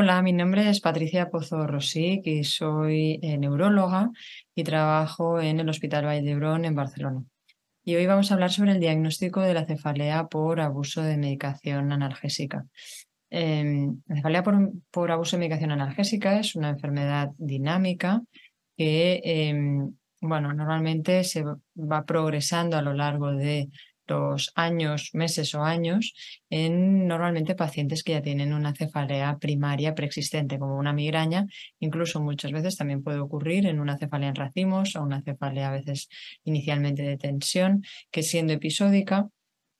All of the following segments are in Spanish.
Hola, mi nombre es Patricia Pozo Rosic y soy eh, neuróloga y trabajo en el Hospital Valle de en Barcelona. Y hoy vamos a hablar sobre el diagnóstico de la cefalea por abuso de medicación analgésica. Em, la cefalea por, abuso de medicación analgésica es una enfermedad dinámica que, em, bueno, normalmente se va progresando a lo largo de años, meses o años en normalmente pacientes que ya tienen una cefalea primaria preexistente, como una migraña. Incluso muchas veces también puede ocurrir en una cefalea en racimos o una cefalea a veces inicialmente de tensión, que siendo episódica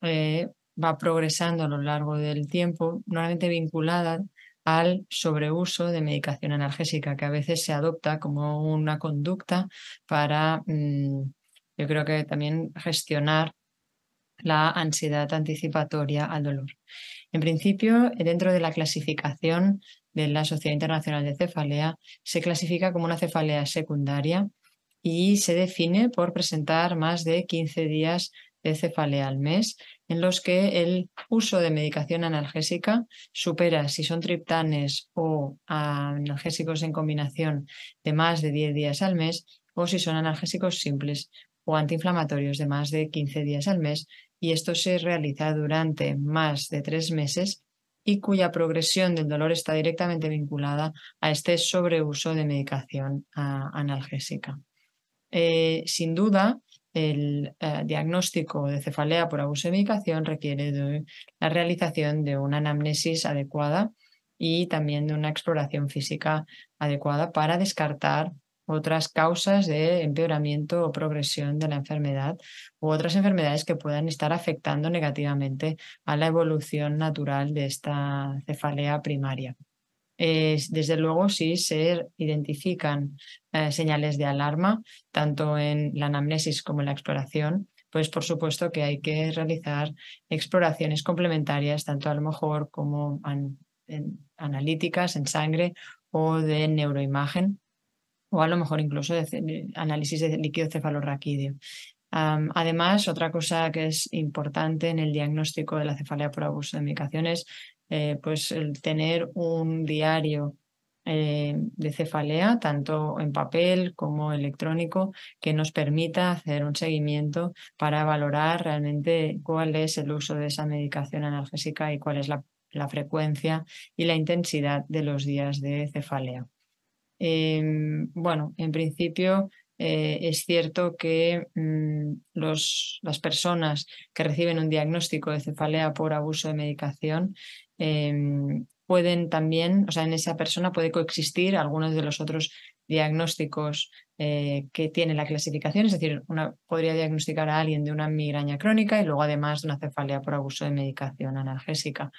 eh, va progresando a lo largo del tiempo, normalmente vinculada al sobreuso de medicación analgésica, que a veces se adopta como una conducta para... Mm, yo creo que también gestionar la ansiedad anticipatoria al dolor. En principio, dentro de la clasificación de la Sociedad Internacional de Cefalea, se clasifica como una cefalea secundaria y se define por presentar más de 15 días de cefalea al mes, en los que el uso de medicación analgésica supera, si son triptanes o analgésicos en combinación, de más de 10 días al mes, o si son analgésicos simples o antiinflamatorios de más de 15 días al mes, y esto se realiza durante más de tres meses y cuya progresión del dolor está directamente vinculada a este sobreuso de medicación ah, analgésica. Eh, sin duda, el ah, diagnóstico de cefalea por abuso de medicación requiere la realización de una anamnesis adecuada y también de una exploración física adecuada para descartar otras causas de empeoramiento o progresión de la enfermedad u otras enfermedades que puedan estar afectando negativamente a la evolución natural de esta cefalea primaria. desde luego, si se identifican eh, señales de alarma, tanto en la anamnesis como en la exploración, pues por supuesto que hay que realizar exploraciones complementarias, tanto a lo mejor como en, analíticas en sangre o de neuroimagen o a lo mejor incluso análisis de líquido cefalorraquídeo. además, otra cosa que es importante en el diagnóstico de la cefalea por abuso de medicaciones, es eh, pues el tener un diario eh, de cefalea, tanto en papel como electrónico, que nos permita hacer un seguimiento para valorar realmente cuál es el uso de esa medicación analgésica y cuál es la frecuencia y la intensidad de los días de cefalea. Em, bueno, en principio eh, es cierto que mm, las personas que reciben un diagnóstico de cefalea por abuso de medicación em, pueden también, o sea, en esa persona puede coexistir algunos de los otros diagnósticos eh, que tiene la clasificación, es decir, uno podría diagnosticar a alguien de una migraña crónica y luego además de una cefalea por abuso de medicación analgésica.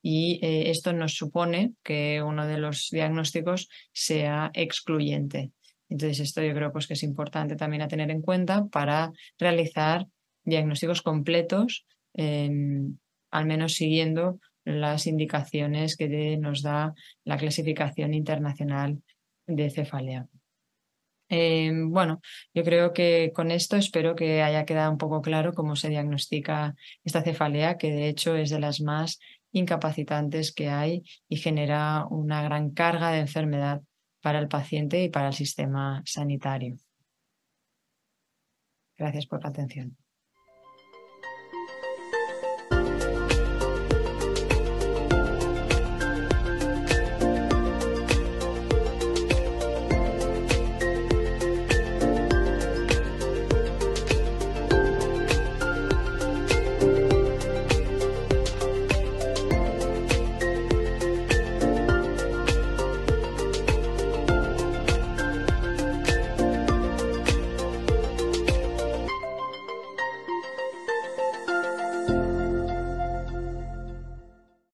Y eh, esto nos supone que uno de los diagnósticos sea excluyente. Entonces, esto yo creo pues, que es importante también a tener en cuenta para realizar diagnósticos completos, em, al menos siguiendo las indicaciones que nos da la clasificación internacional de cefalea. Eh, bueno, yo creo que con esto espero que haya quedado un poco claro cómo se diagnostica esta cefalea, que de hecho es de las más incapacitantes que hay y genera una gran carga de enfermedad para el paciente y para el sistema sanitario. Gracias por la atención.